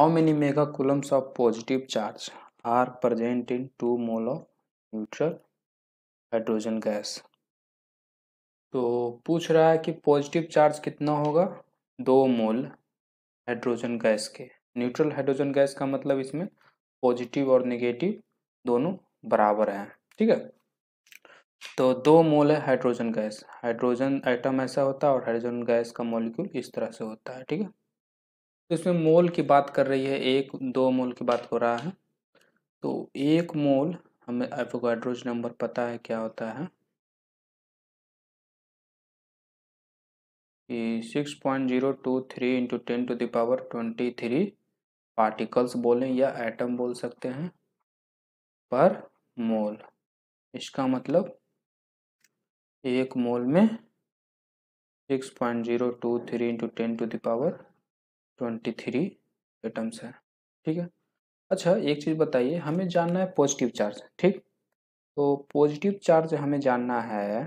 How many mega coulombs of positive charge are present in 2 mole of neutral hydrogen gas तो पूछ रहा है कि पॉजिटिव चार्ज कितना होगा दो मोल हाइड्रोजन गैस के न्यूट्रल हाइड्रोजन गैस का मतलब इसमें पॉजिटिव और नेगेटिव दोनों बराबर हैं ठीक है तो दो मोल है हाइड्रोजन गैस हाइड्रोजन आइटम ऐसा होता है और हाइड्रोजन गैस का मॉलिक्यूल इस तरह से होता है ठीक है तो इसमें मोल की बात कर रही है एक दो मोल की बात हो रहा है तो एक मोल हमें एवोगाड्रोज नंबर पता है क्या होता है six point zero two three into ten to the power twenty three particles बोलें या एटम बोल सकते हैं पर मोल इसका मतलब एक मोल में six point zero two three into ten to the power twenty three atoms है ठीक है अच्छा एक चीज़ बताइए हमें जानना है पॉजिटिव चार्ज ठीक तो पॉजिटिव चार्ज हमें जानना है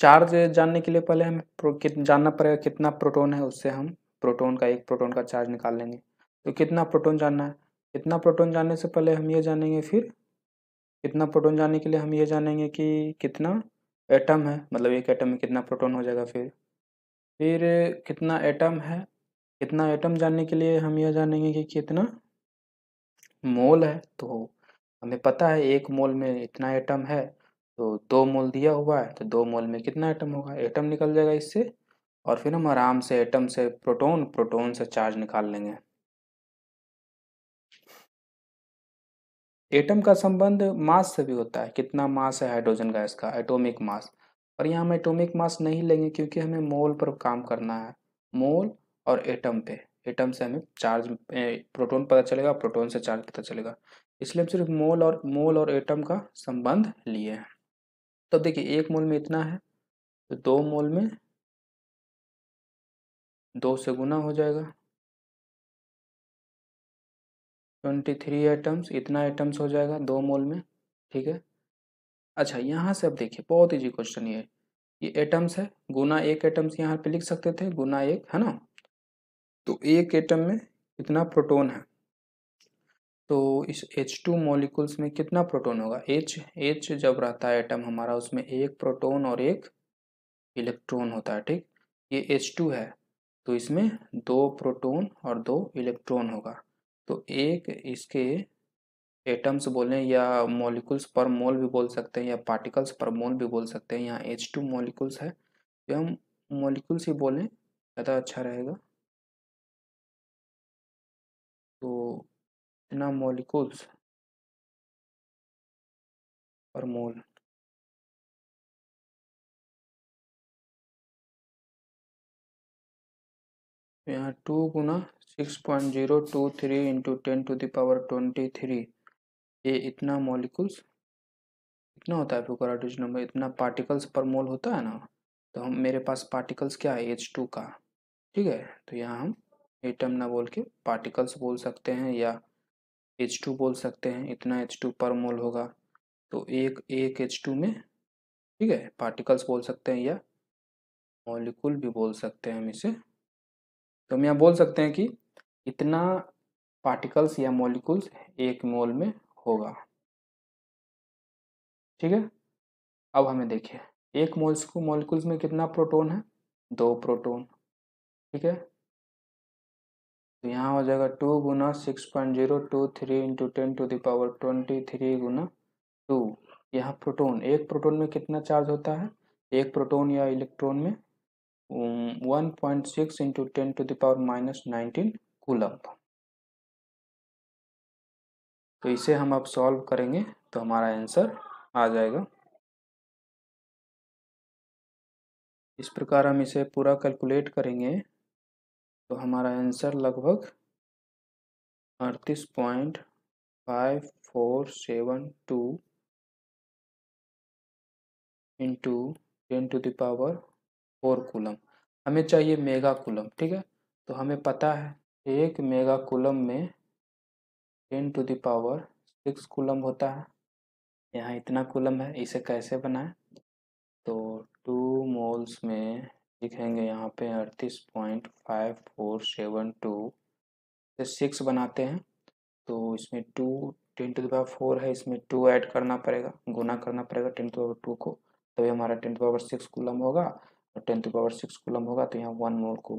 चार्ज जानने के लिए पहले हमें जानना पड़ेगा कितना प्रोटॉन है उससे हम प्रोटॉन का एक प्रोटॉन का चार्ज निकाल लेंगे तो कितना प्रोटॉन जानना है कितना प्रोटॉन जानने से पहले हम ये जानेंगे फिर कितना प्रोटॉन जानने के लिए हम ये जानेंगे कि कितना एटम है मतलब एक एटम में कितना प्रोटॉन हो जाएगा फिर फिर कितना एटम है कितना एटम जानने के लिए हम यह जानेंगे कि कितना मोल है तो हमें पता है एक मोल में इतना एटम है तो दो मोल दिया हुआ है तो दो मोल में कितना एटम होगा एटम निकल जाएगा इससे और फिर हम आराम से एटम से प्रोटॉन प्रोटॉन से चार्ज निकाल लेंगे एटम का संबंध मास से भी होता है कितना मास है हाइड्रोजन गैस का एटॉमिक मास और यहाँ हम एटोमिक मास नहीं लेंगे क्योंकि हमें मोल पर काम करना है मोल और एटम पे एटम से हमें चार्ज प्रोटोन पता चलेगा प्रोटोन से चार्ज पता चलेगा इसलिए हम सिर्फ मोल और मोल और एटम का संबंध लिए हैं तो देखिए एक मोल में इतना है तो दो मोल में दो से गुना हो जाएगा ट्वेंटी थ्री एटम्स इतना एटम्स हो जाएगा दो मोल में ठीक है अच्छा यहाँ से अब देखिए बहुत ईजी क्वेश्चन ये ये एटम्स है गुना एक एटम्स यहाँ पे लिख सकते थे गुना एक है ना तो एक एटम में कितना प्रोटोन है तो इस H2 मॉलिक्यूल्स में कितना प्रोटोन होगा H H जब रहता है एटम हमारा उसमें एक प्रोटोन और एक इलेक्ट्रॉन होता है ठीक ये H2 है तो इसमें दो प्रोटोन और दो इलेक्ट्रॉन होगा तो एक इसके एटम्स बोलें या मॉलिकुल्स पर मोल भी बोल सकते हैं या पार्टिकल्स पर मोल भी बोल सकते हैं यहाँ एच टू मॉलिकुल्स है तो हम मोलिकुल्स ही बोलें ज़्यादा अच्छा रहेगा तो इतना मॉलिक्यूल्स पर मोल यहाँ टू गुना six point zero two three into ten to the power twenty three ये इतना मॉलिकुल्स इतना होता है प्रोकराटोजन नंबर इतना पार्टिकल्स पर मोल होता है ना तो हम मेरे पास पार्टिकल्स क्या है एच टू का ठीक है तो यहाँ हम एटम ना बोल के पार्टिकल्स बोल सकते हैं या एच टू बोल सकते हैं इतना एच टू पर मोल होगा तो एक एक एच टू में ठीक है पार्टिकल्स बोल सकते हैं या मॉलिकुल भी बोल सकते हैं हम इसे तो हम यहाँ बोल सकते हैं कि इतना पार्टिकल्स या मॉलिकुल्स एक मोल में होगा ठीक है अब हमें देखिए एक मोल्स को मोलिकुल्स में कितना प्रोटोन है दो प्रोटोन ठीक है तो यहाँ हो जाएगा टू गुना six point zero two three into ten to the power twenty three गुना टू यहाँ प्रोटोन एक प्रोटोन में कितना चार्ज होता है एक प्रोटोन या इलेक्ट्रॉन में one point six into ten to the power minus nineteen coulomb तो इसे हम अब सॉल्व करेंगे तो हमारा आंसर आ जाएगा इस प्रकार हम इसे पूरा कैलकुलेट करेंगे तो हमारा आंसर लगभग अड़तीस point five four seven two into ten to the power four coulomb हमें चाहिए मेगा कूलम ठीक है तो हमें पता है एक मेगा कूलम में ten to the power six coulomb होता है यहाँ इतना कूलम है इसे कैसे बनाए तो टू मोल्स में लिखेंगे यहाँ पे अड़तीस point five four seven two से सिक्स बनाते हैं तो इसमें two ten to the power four है इसमें टू ऐड करना पड़ेगा गुना करना पड़ेगा टेन टू पावर टू को तभी हमारा ten to power six coulomb होगा और ten to power six coulomb होगा तो यहाँ वन मोल को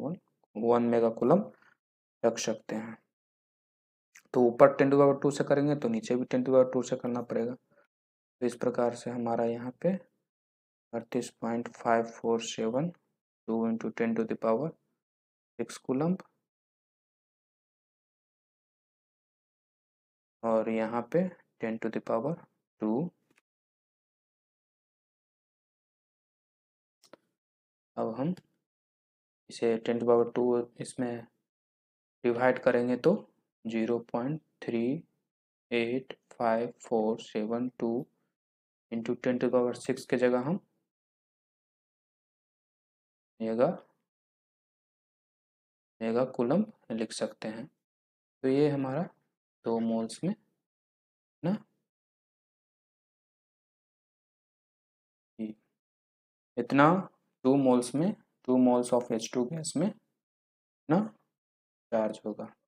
वन मेगा कूलम रख सकते हैं तो ऊपर टेन टू पावर टू से करेंगे तो नीचे भी टेन टू पावर टू से करना पड़ेगा तो इस प्रकार से हमारा यहाँ पे अड़तीस point five four seven two into ten to the power six coulomb और यहाँ पे टेन टू दावर टू अब हम इसे टेन टू पावर टू इसमें डिवाइड करेंगे तो zero point three eight five four seven two into ten to power six के जगह हम मेगा मेगा कूलम लिख सकते हैं तो ये हमारा दो मोल्स में ना इतना टू मोल्स में two moles of H two gas में ना चार्ज होगा